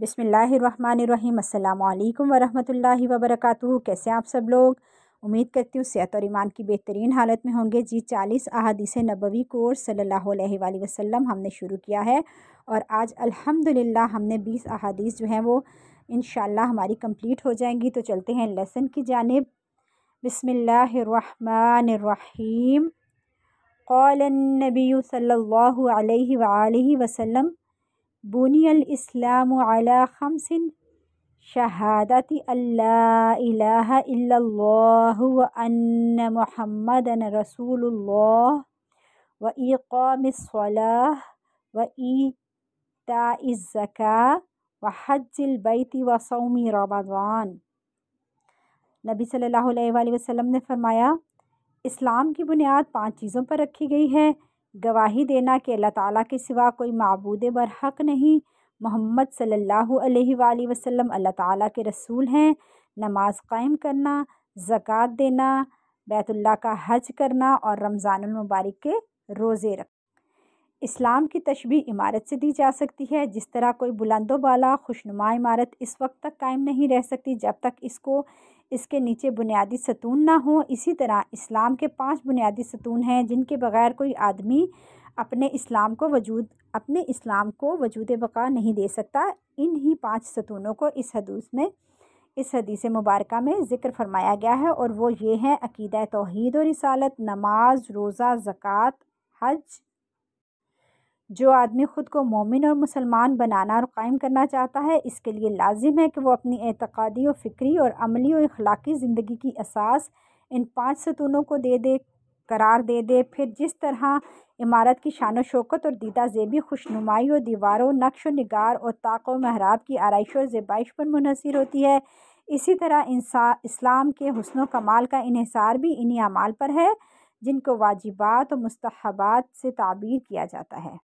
बिसमीम् अल्लाम वरहमल वबरक कैसे आप सब लोग उम्मीद करती हूँ सेहत और ईमान की बेहतरीन हालत में होंगे जी चालीस अहादीस नबवी कोर्स सल्लल्लाहु अलैहि वसल्लम हमने शुरू किया है और आज अल्हम्दुलिल्लाह हमने बीस अहादीस जो हैं वो इन हमारी कंप्लीट हो जाएंगी तो चलते हैं लेसन की जानब बसमीम कौल नबी सल्ला वसम बुनियाल अला खमसिन शहादत अल्लाह अन्न मोहम्मदन रसूलुल्लाह व इक़ामस्ला व ईताज़का व हजलबैती व सौमी रमज़ान नबी सल्लल्लाहु अलैहि वसल्लम ने फ़रमाया इस्लाम की बुनियाद पांच चीज़ों पर रखी गई है गवाही देना कि अल्लाह ताला के सिवा कोई मबूद बरहक नहीं मोहम्मद सल्लल्लाहु अलैहि वसल्लम अल्लाह ताला के रसूल हैं नमाज कायम करना ज़क़़त देना बैतुल्ला का हज करना और रमज़ानमबारक के रोज़े रखना इस्लाम की तशबी इमारत से दी जा सकती है जिस तरह कोई बुलंदोबाला खुशनुमा इमारत इस वक्त तक कायम नहीं रह सकती जब तक इसको इसके नीचे बुनियादी सतून ना हो इसी तरह इस्लाम के पांच बुनियादी सतून हैं जिनके बगैर कोई आदमी अपने इस्लाम को वजूद अपने इस्लाम को वजूद बका नहीं दे सकता इन ही पाँच सतूनों को इस हदूस में इस हदीस मुबारक में ज़िक्र फरमाया गया है और वो ये हैं अकीद तोहद और रसालत नमाज रोज़ा ज़क़़त हज जो आदमी ख़ुद को मोमिन और मुसलमान बनाना और क़ायम करना चाहता है इसके लिए लाजिम है कि वह अपनी एतक़ादी और फ़िक्री और अमली और अखलाक़ी ज़िंदगी की असास इन पाँच सतूनों को दे दे करार दे दे फिर जिस तरह इमारत की शान शौकत और दीदा जेबी खुशनुमाई और दीवारों नक्श नगार और ताक़ व महराब की आरइश और जेबाइश पर मुनसर होती है इसी तरह इंसा इस्लाम के हसन कमाल का इहसार भी इन्हीं अमाल पर है जिनको वाजिबात और मस्तबात से ताबीर किया जाता है